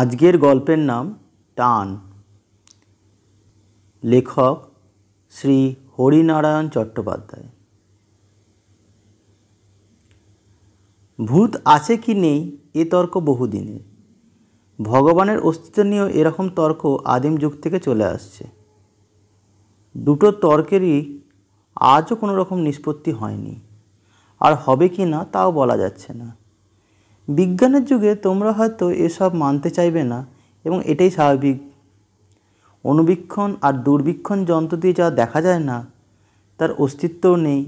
আজকের গল্পের নাম টান লেখক শ্রী হরিনারায়ণ চট্টোপাধ্যায় ভূত আছে কি নেই এ তর্ক বহুদিনের ভগবানের অস্তিত্ব নিয়েও এরকম তর্ক আদিম যুগ থেকে চলে আসছে দুটো তর্কেরই আজও কোনো রকম নিষ্পত্তি হয়নি আর হবে কি না তাও বলা যাচ্ছে না বিজ্ঞানের যুগে তোমরা হয়তো এসব মানতে চাইবে না এবং এটাই স্বাভাবিক অনুবীক্ষণ আর দুর্বীক্ষণ যন্ত্র দিয়ে যা দেখা যায় না তার অস্তিত্বও নেই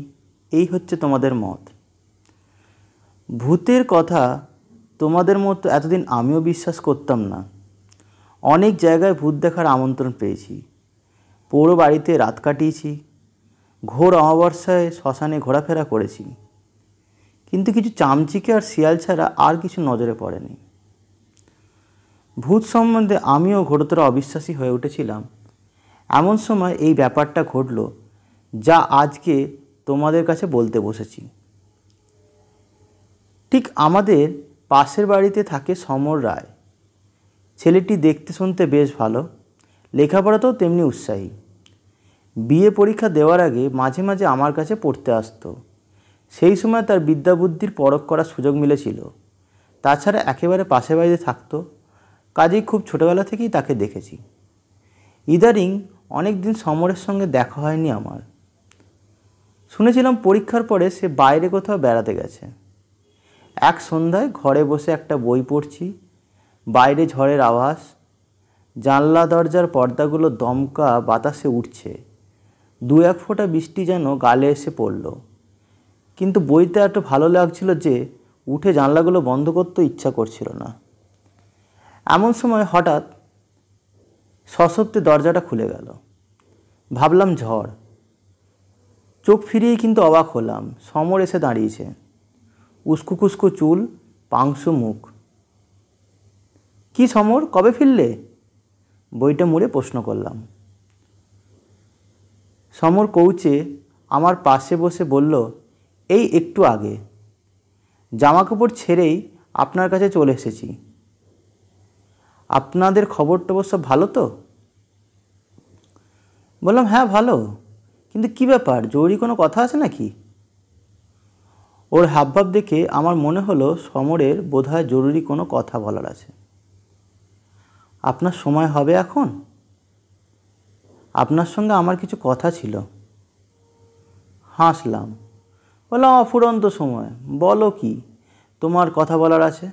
এই হচ্ছে তোমাদের মত ভূতের কথা তোমাদের মতো এতদিন আমিও বিশ্বাস করতাম না অনেক জায়গায় ভূত দেখার আমন্ত্রণ পেয়েছি পৌর বাড়িতে রাত কাটিয়েছি ঘোর অমাবস্যায় শ্মশানে ঘোরাফেরা করেছি কিন্তু কিছু চামচিকে আর শিয়াল ছাড়া আর কিছু নজরে পড়েনি ভূত সম্বন্ধে আমিও ঘোরতর অবিশ্বাসী হয়ে উঠেছিলাম এমন সময় এই ব্যাপারটা ঘটল যা আজকে তোমাদের কাছে বলতে বসেছি ঠিক আমাদের পাশের বাড়িতে থাকে সমর রায় ছেলেটি দেখতে শুনতে বেশ ভালো লেখাপড়াতেও তেমনি উৎসাহী বিয়ে পরীক্ষা দেওয়ার আগে মাঝে মাঝে আমার কাছে পড়তে আসতো সেই সময় তার বিদ্যাবুদ্ধির পরখ করার সুযোগ মিলেছিল তাছাড়া একেবারে পাশে বাড়িতে থাকতো কাজেই খুব ছোটোবেলা থেকেই তাকে দেখেছি ইদারিং অনেক দিন সমরের সঙ্গে দেখা হয়নি আমার শুনেছিলাম পরীক্ষার পরে সে বাইরে কোথাও বেড়াতে গেছে এক সন্ধ্যায় ঘরে বসে একটা বই পড়ছি বাইরে ঝড়ের আওয়াজ জানলা দরজার পর্দাগুলো দমকা বাতাসে উঠছে দু এক ফোঁটা বৃষ্টি যেন গালে এসে পড়লো কিন্তু বইতে এত ভালো লাগছিল যে উঠে জানলাগুলো বন্ধ করতে ইচ্ছা করছিল না এমন সময় হঠাৎ সশক্তি দরজাটা খুলে গেল ভাবলাম ঝড় চোখ ফিরিয়ে কিন্তু অবাক হলাম সমর এসে দাঁড়িয়েছে উস্কু কুস্কু চুল পাংশু মুখ কি সমর কবে ফিরলে বইটা মুড়ে প্রশ্ন করলাম সমর কৌচে আমার পাশে বসে বলল এই একটু আগে জামাকাপড় ছেড়েই আপনার কাছে চলে এসেছি আপনাদের খবর টবর সব ভালো তো বললাম হ্যাঁ ভালো কিন্তু কি ব্যাপার জরুরি কোনো কথা আছে নাকি ওর হাবভাব দেখে আমার মনে হলো সমরের বোধহয় জরুরি কোনো কথা বলার আছে আপনার সময় হবে এখন আপনার সঙ্গে আমার কিছু কথা ছিল হাসলাম বললাম অফুরন্ত সময় বলো কি তোমার কথা বলার আছে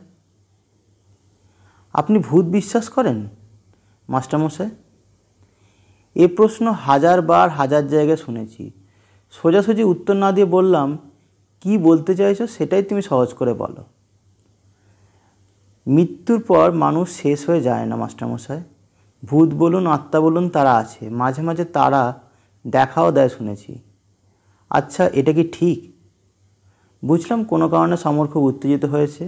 আপনি ভূত বিশ্বাস করেন মাস্টারমশাই এ প্রশ্ন হাজারবার হাজার জায়গায় শুনেছি সোজাসুজি উত্তর না দিয়ে বললাম কি বলতে চাইছো সেটাই তুমি সহজ করে বলো মৃত্যুর পর মানুষ শেষ হয়ে যায় না মাস্টারমশাই ভূত বলুন আত্মা বলুন তারা আছে মাঝে মাঝে তারা দেখাও দেয় শুনেছি আচ্ছা এটা কি ঠিক বুঝলাম কোনো কারণে সমর খুব উত্তেজিত হয়েছে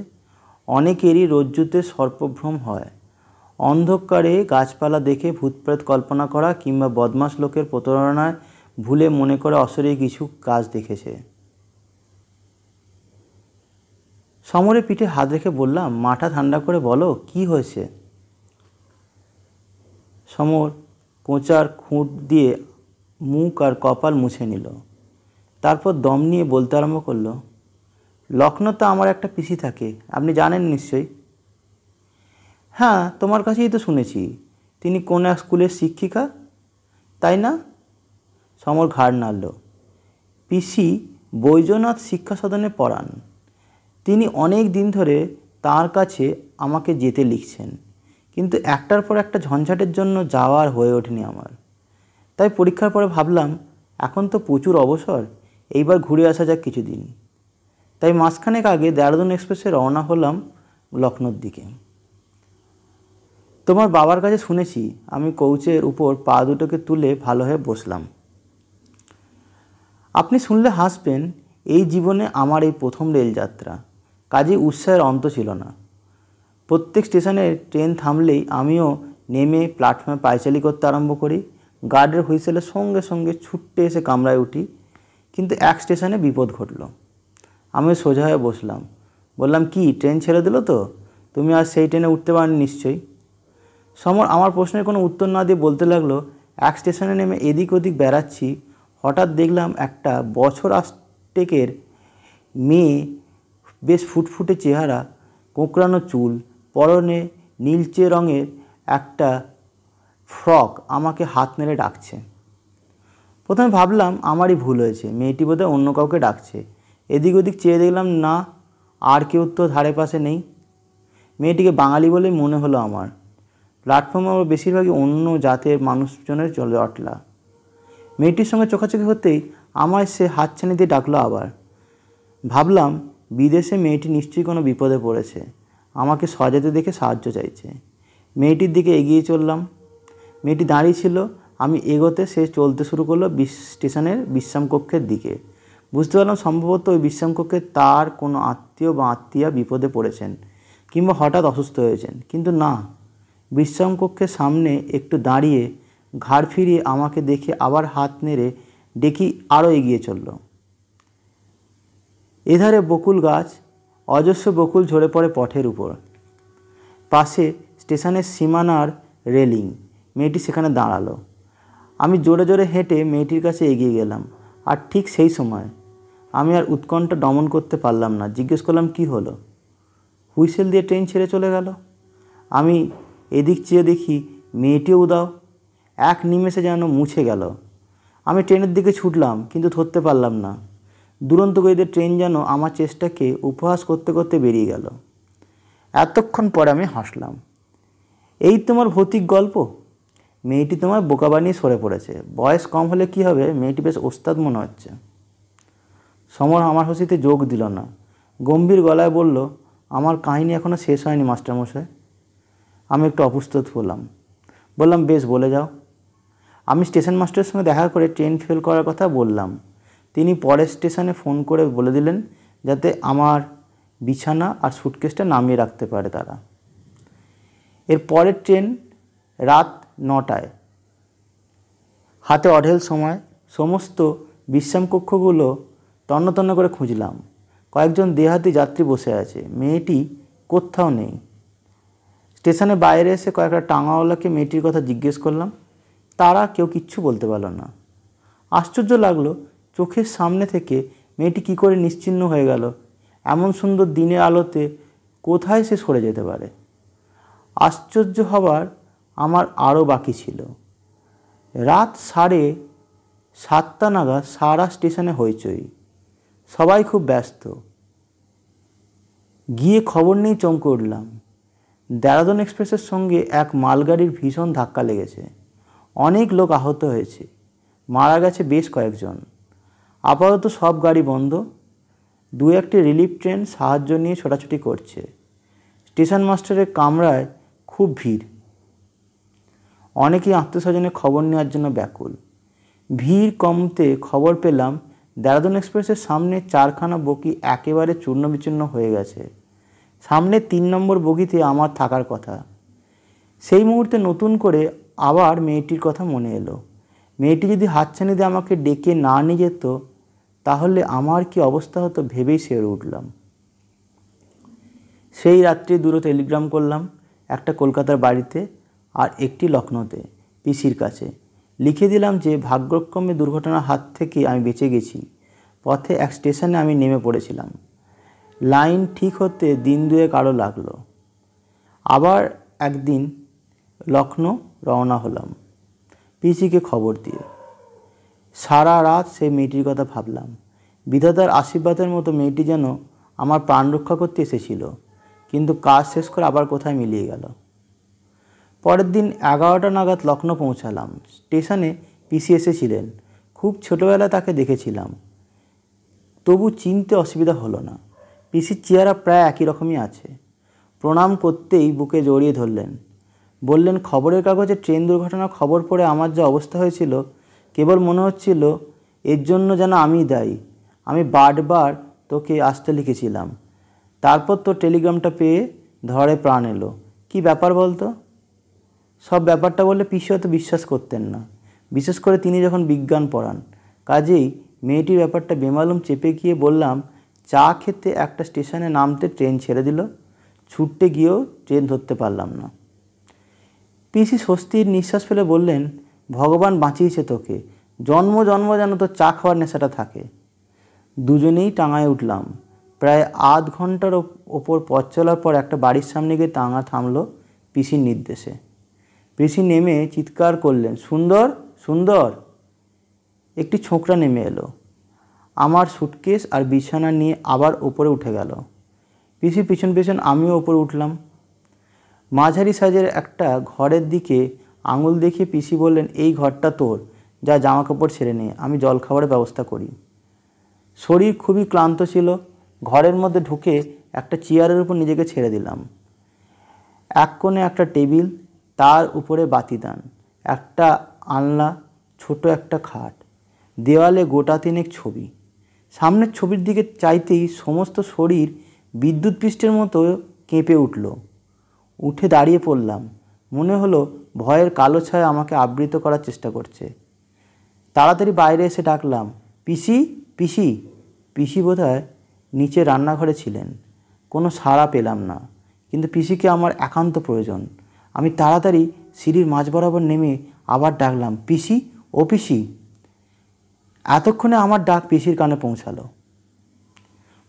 অনেকেরই রজ্জুতে সর্পভ্রম হয় অন্ধকারে গাছপালা দেখে ভূতপ্রেত কল্পনা করা কিংবা বদমাস লোকের প্রতারণায় ভুলে মনে করে অসরে কিছু কাজ দেখেছে সমরে পিঠে হাত রেখে বললাম মাঠা ঠান্ডা করে বলো কি হয়েছে সমর কোঁচার খুঁট দিয়ে মুখ আর কপাল মুছে নিল তারপর দম নিয়ে বলতে আরম্ভ করলো তো আমার একটা পিসি থাকে আপনি জানেন নিশ্চয়ই হ্যাঁ তোমার কাছেই তো শুনেছি তিনি কোন এক স্কুলের শিক্ষিকা তাই না সমর ঘাড় নাড়ল পিসি বৈজনাথ শিক্ষা সদনে পড়ান তিনি অনেক দিন ধরে তার কাছে আমাকে যেতে লিখছেন কিন্তু একটার পর একটা ঝঞ্ঝাটের জন্য যাওয়ার হয়ে ওঠেনি আমার তাই পরীক্ষার পরে ভাবলাম এখন তো প্রচুর অবসর এইবার ঘুরে আসা যাক কিছুদিন তাই মাসখানেক আগে দেরাদুন এক্সপ্রেসে রওনা হলাম লখনৌর দিকে তোমার বাবার কাছে শুনেছি আমি কৌচের উপর পা দুটোকে তুলে ভালো হয়ে বসলাম আপনি শুনলে হাসবেন এই জীবনে আমার এই প্রথম রেলযাত্রা কাজে উৎসাহের অন্ত ছিল না প্রত্যেক স্টেশনে ট্রেন থামলেই আমিও নেমে প্ল্যাটফর্মে পায়চালি করতে আরম্ভ করি গার্ডের হুইসেলের সঙ্গে সঙ্গে ছুটতে এসে কামরায় উঠি কিন্তু এক স্টেশনে বিপদ ঘটলো আমি সোজা হয়ে বসলাম বললাম কি ট্রেন ছেড়ে দিল তো তুমি আর সেই ট্রেনে উঠতে পারনি নিশ্চয়ই সমর আমার প্রশ্নের কোনো উত্তর না দিয়ে বলতে লাগলো এক স্টেশনে নেমে এদিক ওদিক বেড়াচ্ছি হঠাৎ দেখলাম একটা বছর আষ্টেকের মেয়ে বেশ ফুটফুটে চেহারা কোঁকড়ানো চুল পরনে নীলচে রঙের একটা ফ্রক আমাকে হাত নেড়ে ডাকছে প্রথমে ভাবলাম আমারই ভুল হয়েছে মেয়েটি বোধহয় অন্য কাউকে ডাকছে এদিক ওদিক চেয়ে দেখলাম না আর কেউ তো ধারে পাশে নেই মেয়েটিকে বাঙালি বলেই মনে হলো আমার প্ল্যাটফর্মে আমার বেশিরভাগই অন্য জাতের মানুষজনের চলে জটলা মেয়েটির সঙ্গে চোখাচোখি হতেই আমায় সে হাতছানি দিয়ে ডাকলো আবার ভাবলাম বিদেশে মেয়েটি নিশ্চয়ই কোনো বিপদে পড়েছে আমাকে সজাতে দেখে সাহায্য চাইছে মেয়েটির দিকে এগিয়ে চললাম মেয়েটি দাঁড়িয়ে ছিল আমি এগোতে সে চলতে শুরু করলো স্টেশনের বিশ্রাম কক্ষের দিকে বুঝতে পারলাম সম্ভবত ওই বিশ্বামককে তার কোনো আত্মীয় বা আত্মীয়া বিপদে পড়েছেন কিংবা হঠাৎ অসুস্থ হয়েছেন কিন্তু না বিশ্রামকক্ষের সামনে একটু দাঁড়িয়ে ঘাড় ফিরিয়ে আমাকে দেখে আবার হাত নেড়ে ডেকি আরও এগিয়ে চলল এধারে বকুল গাছ অজস্র বকুল ঝরে পড়ে পথের উপর পাশে স্টেশনের সীমানার রেলিং মেয়েটি সেখানে দাঁড়ালো আমি জোরে জোরে হেঁটে মেয়েটির কাছে এগিয়ে গেলাম আর ঠিক সেই সময় আমি আর উৎকণ্ঠা দমন করতে পারলাম না জিজ্ঞেস করলাম কি হলো হুইসেল দিয়ে ট্রেন ছেড়ে চলে গেল আমি এদিক চেয়ে দেখি মেয়েটিও উদাও এক নিমেষে যেন মুছে গেল আমি ট্রেনের দিকে ছুটলাম কিন্তু ধরতে পারলাম না দুরন্ত গতিতে ট্রেন যেন আমার চেষ্টাকে উপহাস করতে করতে বেরিয়ে গেল এতক্ষণ পরে আমি হাসলাম এই তোমার ভৌতিক গল্প মেয়েটি তোমার বোকা বানিয়ে সরে পড়েছে বয়স কম হলে কি হবে মেয়েটি বেশ ওস্তাদ মনে হচ্ছে সমর আমার হাসিতে যোগ দিল না গম্ভীর গলায় বলল আমার কাহিনী এখনও শেষ হয়নি মাস্টারমশাই আমি একটু অপ্রস্তুত হলাম বললাম বেশ বলে যাও আমি স্টেশন মাস্টারের সঙ্গে দেখা করে ট্রেন ফেল করার কথা বললাম তিনি পরের স্টেশনে ফোন করে বলে দিলেন যাতে আমার বিছানা আর সুটকেসটা নামিয়ে রাখতে পারে তারা এর পরের ট্রেন রাত নটায় হাতে অঢেল সময় সমস্ত বিশ্রাম কক্ষগুলো তন্নতন্ন করে খুঁজলাম কয়েকজন দেহাতি যাত্রী বসে আছে মেয়েটি কোথাও নেই স্টেশনে বাইরে এসে কয়েকটা টাঙাওয়ালাকে মেয়েটির কথা জিজ্ঞেস করলাম তারা কেউ কিচ্ছু বলতে পারলো না আশ্চর্য লাগলো চোখের সামনে থেকে মেয়েটি কি করে নিশ্চিন্ন হয়ে গেল এমন সুন্দর দিনের আলোতে কোথায় সে সরে যেতে পারে আশ্চর্য হবার আমার আরও বাকি ছিল রাত সাড়ে সাতটা নাগাদ সারা স্টেশনে হইচই সবাই খুব ব্যস্ত গিয়ে খবর নেই চমকে উঠলাম দেরাদন এক্সপ্রেসের সঙ্গে এক মালগাড়ির ভীষণ ধাক্কা লেগেছে অনেক লোক আহত হয়েছে মারা গেছে বেশ কয়েকজন আপাতত সব গাড়ি বন্ধ দু একটি রিলিফ ট্রেন সাহায্য নিয়ে ছোটাছুটি করছে স্টেশন মাস্টারের কামরায় খুব ভিড় অনেকেই আত্মীয় স্বজনের খবর নেওয়ার জন্য ব্যাকুল ভিড় কমতে খবর পেলাম দেরাদুন এক্সপ্রেসের সামনে চারখানা বগি একেবারে চূর্ণ বিচূর্ণ হয়ে গেছে সামনে তিন নম্বর বগিতে আমার থাকার কথা সেই মুহূর্তে নতুন করে আবার মেয়েটির কথা মনে এলো মেয়েটি যদি হাতছানি দিয়ে আমাকে ডেকে না নিয়ে যেত তাহলে আমার কি অবস্থা হতো ভেবেই সেরে উঠলাম সেই রাত্রি দূরে টেলিগ্রাম করলাম একটা কলকাতার বাড়িতে আর একটি লখনৌতে পিসির কাছে লিখে দিলাম যে ভাগ্যক্রমে দুর্ঘটনার হাত থেকে আমি বেঁচে গেছি পথে এক স্টেশনে আমি নেমে পড়েছিলাম লাইন ঠিক হতে দিন দুয়েক আরও লাগলো আবার একদিন লখনৌ রওনা হলাম পিসিকে খবর দিয়ে সারা রাত সেই মেয়েটির কথা ভাবলাম বিধাতার আশীর্বাদের মতো মেয়েটি যেন আমার প্রাণ রক্ষা করতে এসেছিল কিন্তু কাজ শেষ করে আবার কোথায় মিলিয়ে গেল পরের দিন এগারোটা নাগাদ লখনৌ পৌঁছালাম স্টেশনে পিসি এসেছিলেন খুব ছোটোবেলায় তাকে দেখেছিলাম তবু চিনতে অসুবিধা হলো না পিসির চেহারা প্রায় একই রকমই আছে প্রণাম করতেই বুকে জড়িয়ে ধরলেন বললেন খবরের কাগজে ট্রেন দুর্ঘটনার খবর পড়ে আমার যা অবস্থা হয়েছিল কেবল মনে হচ্ছিল এর জন্য যেন আমি দায়ী আমি বারবার তোকে আসতে লিখেছিলাম তারপর তো টেলিগ্রামটা পেয়ে ধরে প্রাণ এলো কী ব্যাপার বলতো সব ব্যাপারটা বললে পিসি হয়তো বিশ্বাস করতেন না বিশেষ করে তিনি যখন বিজ্ঞান পড়ান কাজেই মেয়েটির ব্যাপারটা বেমালুম চেপে গিয়ে বললাম চা খেতে একটা স্টেশনে নামতে ট্রেন ছেড়ে দিল ছুটতে গিয়েও ট্রেন ধরতে পারলাম না পিসি স্বস্তির নিঃশ্বাস ফেলে বললেন ভগবান বাঁচিয়েছে তোকে জন্ম জন্ম যেন তোর চা খাওয়ার নেশাটা থাকে দুজনেই টাঙায় উঠলাম প্রায় আধ ঘন্টার ওপর পথ চলার পর একটা বাড়ির সামনে গিয়ে টাঙা থামলো পিসির নির্দেশে পেশি নেমে চিৎকার করলেন সুন্দর সুন্দর একটি ছোকরা নেমে এলো আমার সুটকেস আর বিছানা নিয়ে আবার ওপরে উঠে গেল পিসি পিছন পিছন আমিও ওপরে উঠলাম মাঝারি সাজের একটা ঘরের দিকে আঙুল দেখিয়ে পিসি বললেন এই ঘরটা তোর যা জামা কাপড় ছেড়ে নে আমি জল খাবারের ব্যবস্থা করি শরীর খুবই ক্লান্ত ছিল ঘরের মধ্যে ঢুকে একটা চেয়ারের উপর নিজেকে ছেড়ে দিলাম এক কোণে একটা টেবিল তার উপরে বাতিদান একটা আলনা ছোট একটা খাট দেওয়ালে গোটা তিনেক ছবি সামনের ছবির দিকে চাইতেই সমস্ত শরীর বিদ্যুৎ পৃষ্ঠের মতো কেঁপে উঠল উঠে দাঁড়িয়ে পড়লাম মনে হলো ভয়ের কালো ছায়া আমাকে আবৃত করার চেষ্টা করছে তাড়াতাড়ি বাইরে এসে ডাকলাম পিসি পিসি পিসি বোধ হয় নিচে রান্নাঘরে ছিলেন কোনো সাড়া পেলাম না কিন্তু পিসিকে আমার একান্ত প্রয়োজন আমি তাড়াতাড়ি সিঁড়ির মাঝ বরাবর নেমে আবার ডাকলাম পিসি ও পিসি এতক্ষণে আমার ডাক পিসির কানে পৌঁছালো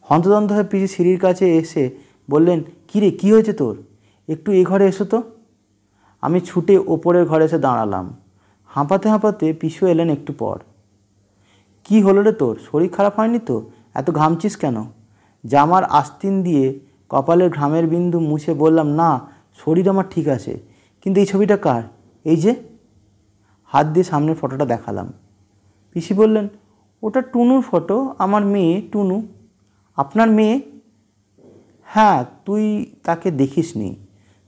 হন্তদন্ত হয়ে পিসি সিঁড়ির কাছে এসে বললেন কিরে কি হয়েছে তোর একটু এ ঘরে এসো তো আমি ছুটে ওপরের ঘরে এসে দাঁড়ালাম হাঁপাতে হাঁপাতে পিসু এলেন একটু পর কি হলো রে তোর শরীর খারাপ হয়নি তো এত ঘামছিস কেন জামার আস্তিন দিয়ে কপালের ঘামের বিন্দু মুছে বললাম না শরীর আমার ঠিক আছে কিন্তু এই ছবিটা কার এই যে হাত দিয়ে সামনের ফটোটা দেখালাম পিসি বললেন ওটা টুনুর ফটো আমার মেয়ে টুনু আপনার মেয়ে হ্যাঁ তুই তাকে দেখিস নি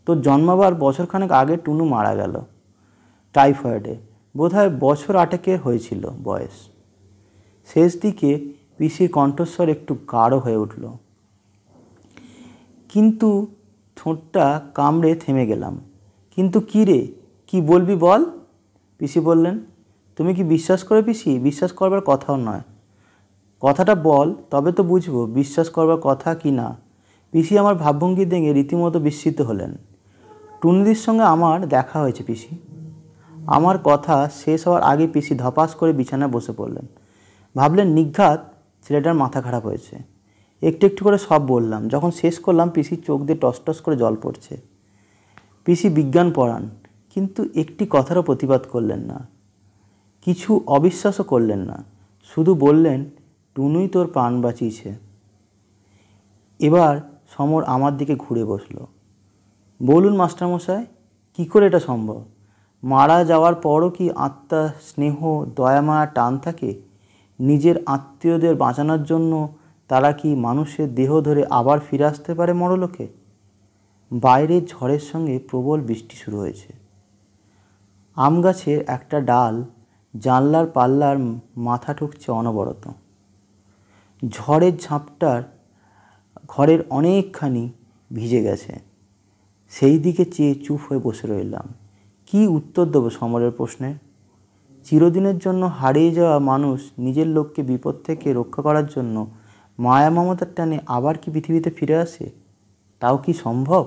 তোর জন্মাবার বছরখানেক আগে টুনু মারা গেল টাইফয়েডে হয় বছর আটেকের হয়েছিল বয়স শেষ দিকে পিসির কণ্ঠস্বর একটু গাঢ় হয়ে উঠল কিন্তু ঠোঁটটা কামড়ে থেমে গেলাম কিন্তু কী রে কী বলবি বল পিসি বললেন তুমি কি বিশ্বাস করে পিসি বিশ্বাস করবার কথাও নয় কথাটা বল তবে তো বুঝবো বিশ্বাস করবার কথা কি না পিসি আমার ভাবভঙ্গি দেখে রীতিমতো বিস্মিত হলেন টুনদির সঙ্গে আমার দেখা হয়েছে পিসি আমার কথা শেষ হওয়ার আগে পিসি ধপাস করে বিছানায় বসে পড়লেন ভাবলেন নিঘাত ছেলেটার মাথা খারাপ হয়েছে একটু একটু করে সব বললাম যখন শেষ করলাম পিসির চোখ দিয়ে টসটস করে জল পড়ছে পিসি বিজ্ঞান পড়ান কিন্তু একটি কথারও প্রতিবাদ করলেন না কিছু অবিশ্বাসও করলেন না শুধু বললেন টুনুই তোর প্রাণ বাঁচিয়েছে এবার সমর আমার দিকে ঘুরে বসল বলুন মাস্টারমশাই কি করে এটা সম্ভব মারা যাওয়ার পরও কি আত্মা স্নেহ দয়ামায়া টান থাকে নিজের আত্মীয়দের বাঁচানোর জন্য তারা কি মানুষের দেহ ধরে আবার ফিরে আসতে পারে মরলোকে বাইরে ঝড়ের সঙ্গে প্রবল বৃষ্টি শুরু হয়েছে আম গাছের একটা ডাল জানলার পাল্লার মাথা ঠুকছে অনবরত ঝড়ের ঝাঁপটার ঘরের অনেকখানি ভিজে গেছে সেই দিকে চেয়ে চুপ হয়ে বসে রইলাম কি উত্তর দেবো সমরের প্রশ্নে চিরদিনের জন্য হারিয়ে যাওয়া মানুষ নিজের লোককে বিপদ থেকে রক্ষা করার জন্য মায়া মমতার টানে আবার কি পৃথিবীতে ফিরে আসে তাও কি সম্ভব